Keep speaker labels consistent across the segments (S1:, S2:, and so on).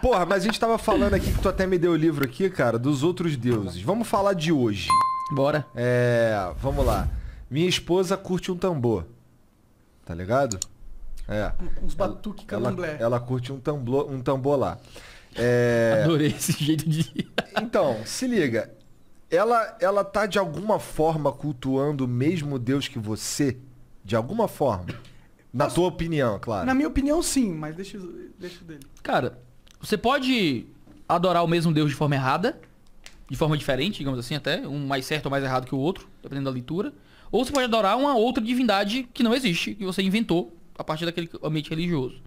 S1: Porra, mas a gente tava falando aqui que tu até me deu o livro aqui, cara, dos outros deuses. Vamos falar de hoje. Bora. É, vamos lá. Minha esposa curte um tambor. Tá ligado? É. Uns batuque candomblé. Ela, ela, curte um tambor, um tambor lá. É... Adorei esse jeito de. então, se liga. Ela, ela tá de alguma forma cultuando o mesmo Deus que você? De alguma forma? Na Posso... tua opinião, claro. Na
S2: minha opinião, sim, mas deixa, deixa dele.
S1: Cara,
S3: você pode adorar o mesmo Deus de forma errada, de forma diferente, digamos assim, até um mais certo ou mais errado que o outro, dependendo da leitura. Ou você pode adorar uma outra divindade que não existe, que você inventou a partir daquele ambiente religioso.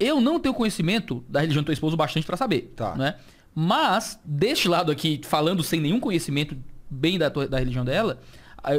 S3: Eu não tenho conhecimento da religião do teu esposo bastante para saber, tá. né? Mas deste lado aqui, falando sem nenhum conhecimento bem da, da religião dela,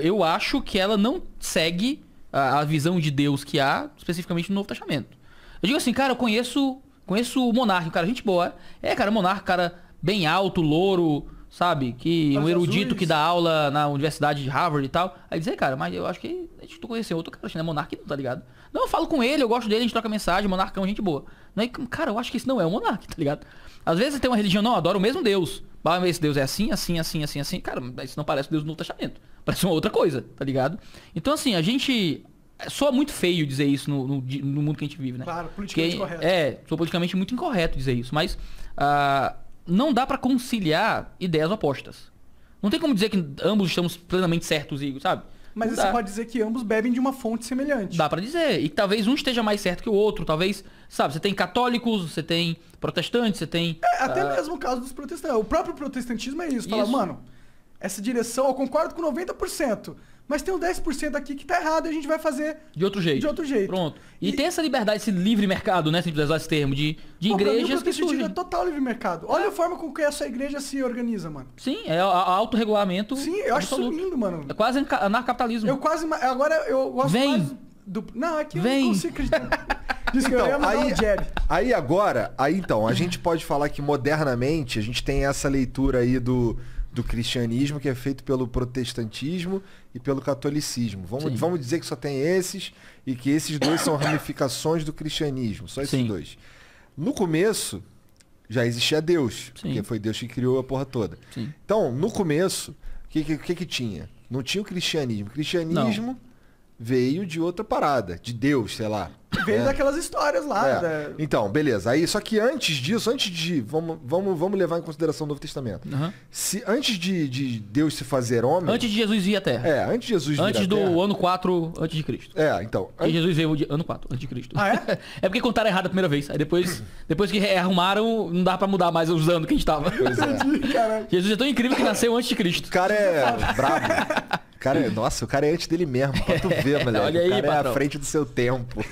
S3: eu acho que ela não segue a, a visão de Deus que há especificamente no Novo Testamento. Eu digo assim, cara, eu conheço Conheço o Monarque um cara, gente boa. É, cara, Monarque cara bem alto, louro, sabe? Que um erudito que dá aula na universidade de Harvard e tal. Aí dizer, cara, mas eu acho que a gente tu conheceu outro cara, não é Monarque, não, tá ligado? Não, eu falo com ele, eu gosto dele, a gente troca mensagem, Monarcão, gente boa. Não é cara, eu acho que isso não é o Monarque tá ligado? Às vezes tem uma religião, não, adoro o mesmo Deus. Mas esse Deus é assim, assim, assim, assim, assim. Cara, isso não parece o Deus do Novo Testamento. Parece uma outra coisa, tá ligado? Então, assim, a gente Soa muito feio dizer isso no, no, no, mundo que a gente vive, né? Claro, politicamente Porque, correto. É, sou politicamente muito incorreto dizer isso, mas ah, não dá para conciliar ideias opostas. Não tem como dizer que ambos estamos plenamente certos, e sabe? Mas você pode
S2: dizer que ambos bebem de uma fonte semelhante.
S3: Dá para dizer. E talvez um esteja mais certo que o outro. Talvez, sabe, você tem católicos, você tem protestantes, você tem. É, até ah, mesmo
S2: o caso dos protestantes. O próprio protestantismo é isso. isso. Fala, mano, essa direção eu concordo com 90%. Mas tem o 10% aqui que tá errado e a gente vai fazer. De outro jeito. De outro jeito. Pronto. E, e
S3: tem essa liberdade, esse livre mercado, né? Se usar esse termo, de,
S2: de Pô, igrejas mim, que surgem. É total livre mercado. Olha é. a forma com que essa igreja se organiza, mano.
S3: Sim, é autorregulamento.
S2: Sim, eu acho isso lindo, mano. É quase anarcapitalismo. Eu quase. Agora eu gosto Vem. mais do. Não, é que Vem. eu não consigo acreditar. então, aí,
S1: aí agora, aí então, a gente pode falar que modernamente a gente tem essa leitura aí do do cristianismo, que é feito pelo protestantismo e pelo catolicismo. Vamos, vamos dizer que só tem esses e que esses dois são ramificações do cristianismo, só esses Sim. dois. No começo, já existia Deus, Sim. porque foi Deus que criou a porra toda. Então, no começo, o que, que, que, que tinha? Não tinha o cristianismo. cristianismo veio de outra parada, de Deus, sei lá. Veio é. daquelas
S2: histórias lá. É. Da...
S1: Né? Então, beleza. Aí, só que antes disso, antes de. Vamos, vamos, vamos levar em consideração o Novo Testamento. Uhum. Se, antes de, de Deus se fazer homem. Antes de Jesus vir à Terra. É, antes de Jesus Antes vir do terra, ano 4 antes de Cristo. É, então.
S3: Jesus veio de ano 4 antes de Cristo. Ah, é? é porque contaram errado a primeira vez. Aí depois, depois que arrumaram, não dá para mudar mais os anos que a gente tava. Pois é. Jesus é tão incrível que nasceu antes de Cristo. O cara
S1: é brabo cara, é, nossa, o cara é antes dele mesmo, pra tu ver, Olha aí, o cara patrão. é à frente do seu tempo.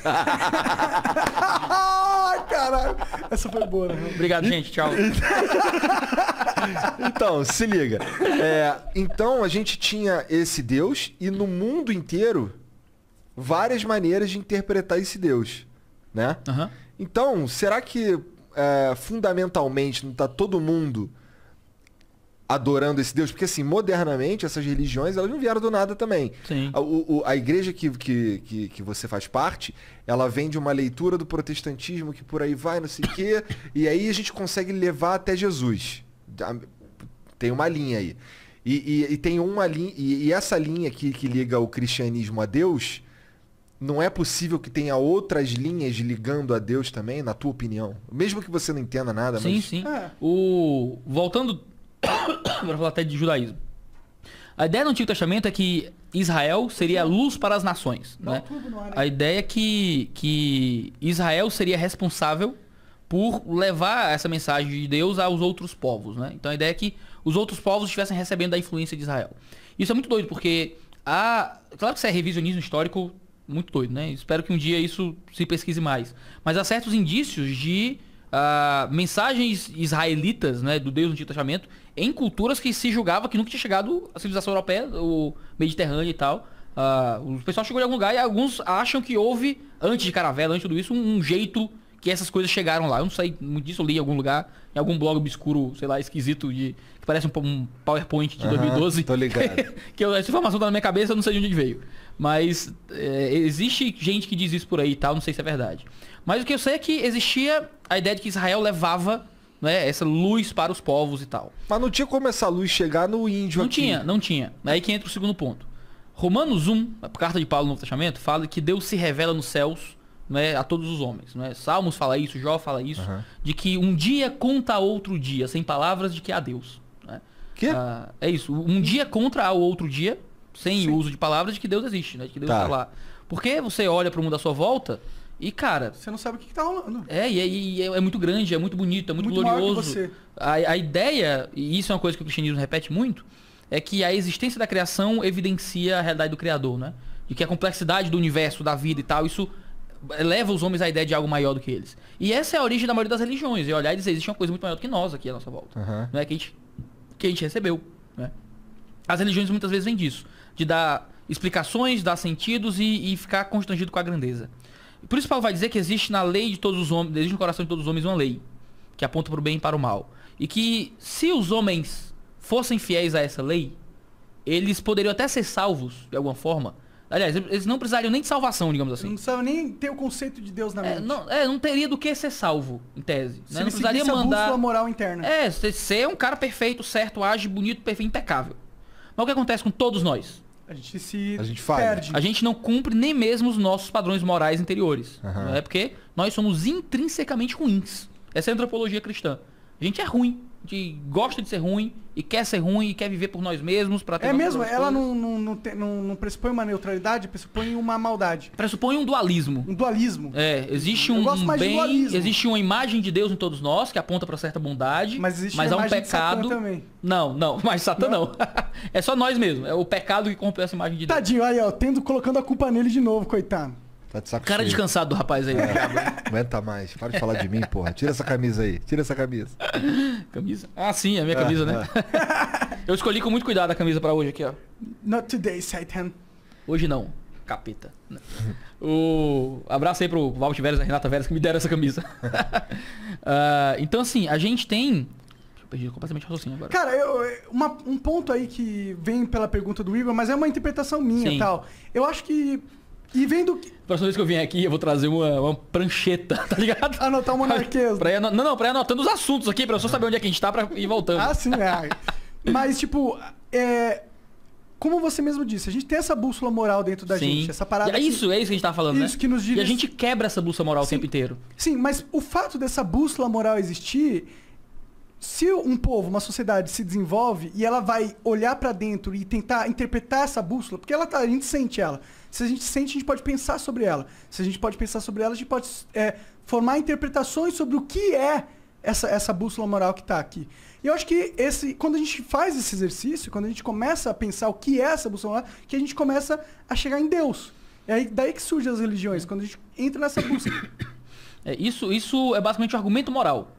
S2: Caralho, essa foi boa, né?
S1: Obrigado, gente. Tchau. então, se liga. É, então, a gente tinha esse Deus e no mundo inteiro, várias maneiras de interpretar esse Deus, né? Uhum. Então, será que é, fundamentalmente não está todo mundo adorando esse Deus, porque assim, modernamente essas religiões elas não vieram do nada também. A, o, a, igreja que, que, que, que, você faz parte, ela vem de uma leitura do protestantismo que por aí vai, não sei o quê, e aí a gente consegue levar até Jesus. Tem uma linha aí. E, e, e tem uma linha, e, e essa linha que, que liga o cristianismo a Deus, não é possível que tenha outras linhas ligando a Deus também, na tua opinião? Mesmo que você não entenda nada, sim, mas... Sim, sim.
S3: É. O... Voltando eu falar até de judaísmo. A ideia do Antigo Testamento é que Israel seria a luz para as nações. Né? É a ideia é que, que Israel seria responsável por levar essa mensagem de Deus aos outros povos. Né? Então a ideia é que os outros povos estivessem recebendo a influência de Israel. Isso é muito doido, porque claro que isso é revisionismo histórico muito doido, né? Espero que um dia isso se pesquise mais. Mas há certos indícios de uh, mensagens israelitas, né, do Deus do Antigo Testamento, em culturas que se julgava que nunca tinha chegado a civilização europeia, o Mediterrâneo e tal. Uh, o pessoal chegou em algum lugar e alguns acham que houve, antes de Caravela, antes de tudo isso, um, um jeito que essas coisas chegaram lá. Eu não sei muito disso, eu li em algum lugar, em algum blog obscuro, sei lá, esquisito, de, que parece um, um PowerPoint de uhum, 2012. Tô ligado. que, que eu, essa informação tá na minha cabeça, eu não sei de onde veio. Mas é, existe gente que diz isso por aí e tal, não sei se é verdade. Mas o que eu sei é que existia a ideia de que Israel levava né, essa luz para os povos e tal. Mas não tinha como essa luz chegar no índio Não aqui. tinha, não tinha. É aí que entra o segundo ponto. Romanos 1, a carta de Paulo no Novo Testamento, fala que Deus se revela nos céus né, a todos os homens. Né? Salmos fala isso, Jó fala isso, uhum. de que um dia conta outro dia, sem palavras de que há Deus. Né? Que? Ah, é isso, um dia contra o outro dia, sem Sim. uso de palavras, de que Deus existe, né? De que Deus está tá lá. Porque você olha para o mundo à sua volta e, cara. Você não sabe o que, está rolando. É, e, e é, é, muito grande, é muito bonito, é muito, muito glorioso. A, a ideia, e isso é uma coisa que o cristianismo repete muito, é que a existência da criação evidencia a realidade do Criador, né? De que a complexidade do universo, da vida e tal, isso leva os homens à ideia de algo maior do que eles. E essa é a origem da maioria das religiões. E olhar e dizer, existe uma coisa muito maior do que nós aqui à nossa volta. Uhum. Né? Que, a gente, que a gente recebeu. Né? As religiões muitas vezes vêm disso, de dar explicações, dar sentidos e, e ficar constrangido com a grandeza. Por isso Paulo vai dizer que existe na lei de todos os homens, existe no coração de todos os homens uma lei, que aponta para o bem e para o mal. E que se os homens fossem fiéis a essa lei, eles poderiam até ser salvos, de alguma forma. Aliás, eles não precisariam nem de salvação, digamos assim. Não precisava nem ter o conceito de Deus na é, mente. É, não, é, não teria do que ser salvo, em tese. Né? Se né? Não precisaria mandar. A moral interna. É, ser um cara perfeito, certo, age, bonito, perfeito, impecável. Mas o que acontece com todos nós?
S2: A gente se a gente perde.
S3: A gente não cumpre nem mesmo os nossos padrões morais interiores. Uhum. É porque nós somos intrinsecamente ruins. Essa é a antropologia cristã. A gente é ruim de gosta de ser ruim e quer ser ruim e quer viver por nós mesmos para É mesmo, ela não,
S2: não, não, te, não, não, pressupõe uma neutralidade, pressupõe uma maldade. Pressupõe um dualismo. Um dualismo.
S3: É, existe um, bem,
S2: existe uma imagem de Deus em todos nós que
S3: aponta para certa bondade, mas, existe mas há é um pecado. também. Não, não, mas Satan não. não. é só nós mesmo, é o pecado que corrompeu essa imagem de Deus. Tadinho,
S2: aí ó, tendo colocando a culpa nele de novo, coitado.
S3: Tá de saco Cara cheio. descansado do rapaz aí. É.
S1: Aguenta mais. Para de falar de mim, porra. Tira essa camisa aí. Tira essa camisa. Camisa?
S3: Ah, sim, é a minha camisa, né? é,
S1: né?
S3: Eu escolhi com muito cuidado a camisa para hoje aqui, ó. Not today, Satan. Hoje não. Capeta. o... Abraço aí pro Valt Veras e Renata Veras que me deram essa camisa. uh, então, assim, a gente tem perdi completamente o raciocínio agora. Cara,
S2: eu, uma, um ponto aí que vem pela pergunta do Igor, mas é uma interpretação minha e tal. Eu acho que e vendo. Próxima
S3: vez que eu vim aqui, eu vou trazer uma, uma prancheta, tá ligado? Anotar um monarquês. não, não, pra ir anotando os assuntos aqui, pra eu só saber onde é que a gente tá pra ir voltando. Ah,
S2: sim, é. Mas, tipo, é. Como você mesmo disse, a gente tem essa bússola moral dentro da sim. gente, essa parada. É isso,
S3: que... é isso que a gente tá falando, isso né? Que nos E a gente quebra essa bússola moral sim. o tempo inteiro.
S2: Sim, mas o fato dessa bússola moral existir se um povo, uma sociedade se desenvolve e ela vai olhar para dentro e tentar interpretar essa bússola, porque ela tá, a gente sente ela. Se a gente sente, a gente pode pensar sobre ela. Se a gente pode pensar sobre ela, a gente pode é, formar interpretações sobre o que é essa, essa bússola moral que está aqui. E eu acho que esse, quando a gente faz esse exercício, quando a gente começa a pensar o que é essa bússola moral, que a gente começa a chegar em Deus. É daí que surgem as religiões, quando a gente entra nessa bússola É, isso, isso é basicamente o argumento
S3: moral.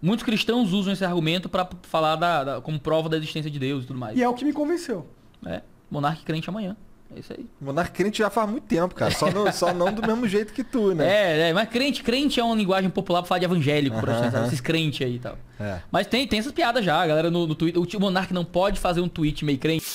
S3: Muitos cristãos usam esse argumento para falar da, da, como prova da existência de Deus e tudo mais. E é o
S2: que me convenceu.
S1: É. Monarca crente amanhã. É isso aí. Monarca crente já faz muito tempo, cara. Só, no, só não do mesmo jeito que tu, né?
S3: É, é, mas crente, crente é uma linguagem popular pra falar de evangélico, por exemplo. Uhum, Esses crentes aí e tal. É. Mas tem, tem essas piadas já, galera no, no Twitter. O monarca não pode fazer um tweet meio crente.